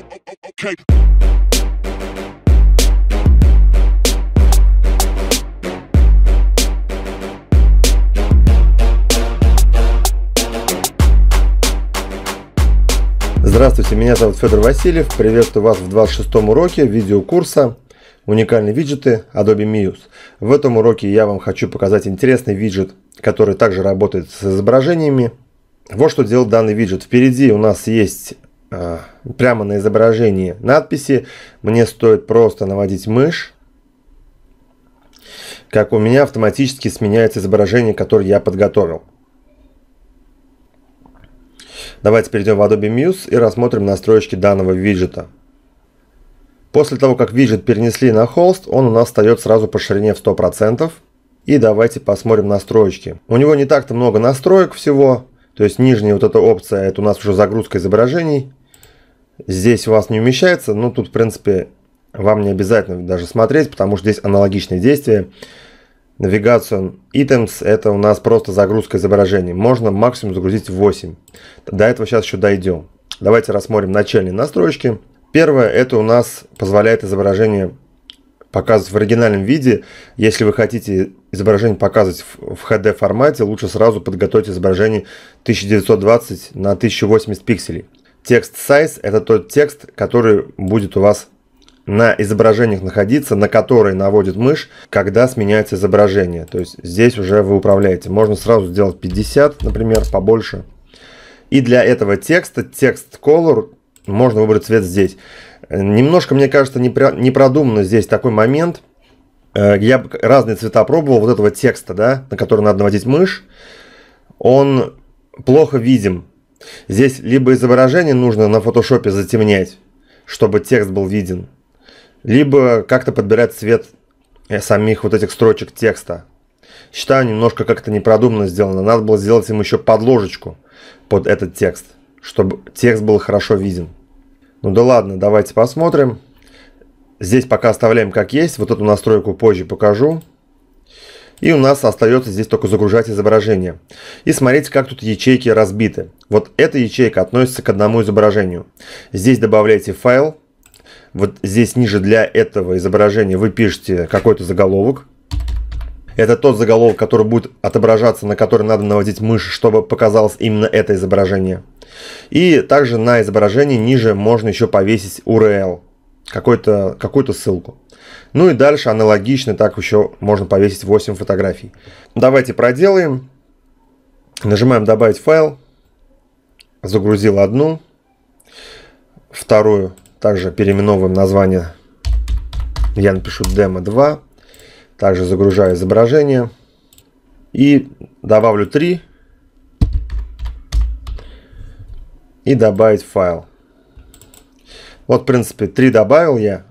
Okay. Здравствуйте, меня зовут Федор Васильев. Приветствую вас в 26 уроке видеокурса «Уникальные виджеты Adobe Muse». В этом уроке я вам хочу показать интересный виджет, который также работает с изображениями. Вот что делает данный виджет. Впереди у нас есть а, прямо на изображении надписи. Мне стоит просто наводить мышь, как у меня автоматически сменяется изображение, которое я подготовил. Давайте перейдем в Adobe Muse и рассмотрим настройки данного виджета. После того, как виджет перенесли на холст, он у нас встает сразу по ширине в 100%. И давайте посмотрим настройки. У него не так-то много настроек всего. То есть нижняя вот эта опция, это у нас уже загрузка изображений здесь у вас не умещается, но тут, в принципе, вам не обязательно даже смотреть, потому что здесь аналогичные действия. Navigation Items – это у нас просто загрузка изображений. Можно максимум загрузить 8. До этого сейчас еще дойдем. Давайте рассмотрим начальные настройки. Первое – это у нас позволяет изображение показывать в оригинальном виде. Если вы хотите изображение показывать в HD формате, лучше сразу подготовить изображение 1920 на 1080 пикселей. Текст size – это тот текст, который будет у вас на изображениях находиться, на которые наводит мышь, когда сменяется изображение. То есть здесь уже вы управляете. Можно сразу сделать 50, например, побольше. И для этого текста, текст color, можно выбрать цвет здесь. Немножко, мне кажется, не продумано здесь такой момент. Э, я разные цвета пробовал вот этого текста, да, на который надо наводить мышь. Он плохо видим. Здесь либо изображение нужно на фотошопе затемнять, чтобы текст был виден, либо как-то подбирать цвет э, самих вот этих строчек текста. Считаю, немножко как-то непродуманно сделано. Надо было сделать им еще подложечку под этот текст, чтобы текст был хорошо виден. Ну да ладно, давайте посмотрим. Здесь пока оставляем как есть. Вот эту настройку позже покажу. И у нас остается здесь только загружать изображение. И смотрите, как тут ячейки разбиты. Вот эта ячейка относится к одному изображению. Здесь добавляете файл. Вот здесь ниже для этого изображения вы пишете какой-то заголовок. Это тот заголовок, который будет отображаться, на который надо наводить мышь, чтобы показалось именно это изображение. И также на изображении ниже можно еще повесить URL, какую-то какую ссылку. Ну и дальше аналогично, так еще можно повесить 8 фотографий. Давайте проделаем. Нажимаем «Добавить файл». Загрузил одну. Вторую также переименовываем название. Я напишу «Демо 2». Также загружаю изображение. И добавлю 3. И добавить файл. Вот, в принципе, 3 добавил я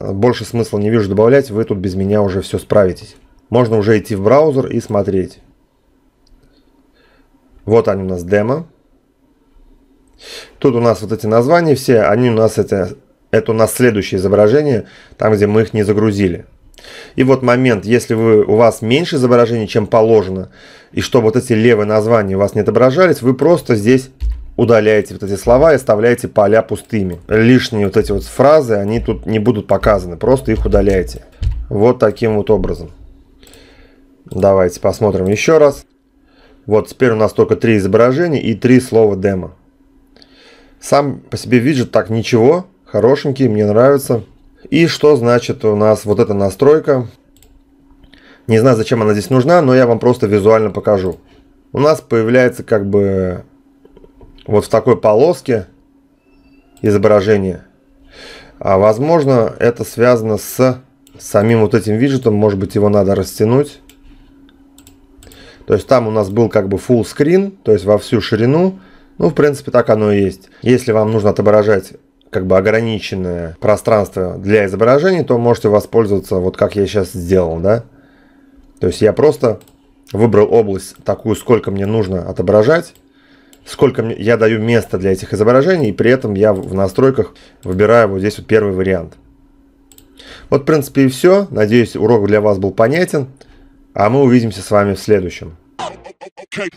больше смысла не вижу добавлять, вы тут без меня уже все справитесь. Можно уже идти в браузер и смотреть. Вот они у нас демо. Тут у нас вот эти названия все, они у нас это, это у нас следующее изображение, там где мы их не загрузили. И вот момент, если вы, у вас меньше изображений, чем положено, и что вот эти левые названия у вас не отображались, вы просто здесь удаляете вот эти слова и оставляете поля пустыми. Лишние вот эти вот фразы, они тут не будут показаны, просто их удаляете. Вот таким вот образом. Давайте посмотрим еще раз. Вот теперь у нас только три изображения и три слова демо. Сам по себе виджет так ничего, хорошенький, мне нравится. И что значит у нас вот эта настройка? Не знаю, зачем она здесь нужна, но я вам просто визуально покажу. У нас появляется как бы вот в такой полоске изображение. А возможно это связано с самим вот этим виджетом, может быть его надо растянуть. То есть там у нас был как бы full screen, то есть во всю ширину. Ну, в принципе, так оно и есть. Если вам нужно отображать как бы ограниченное пространство для изображений, то можете воспользоваться вот как я сейчас сделал, да. То есть я просто выбрал область такую, сколько мне нужно отображать сколько я даю места для этих изображений, и при этом я в настройках выбираю вот здесь вот первый вариант. Вот, в принципе, и все. Надеюсь, урок для вас был понятен. А мы увидимся с вами в следующем. Okay.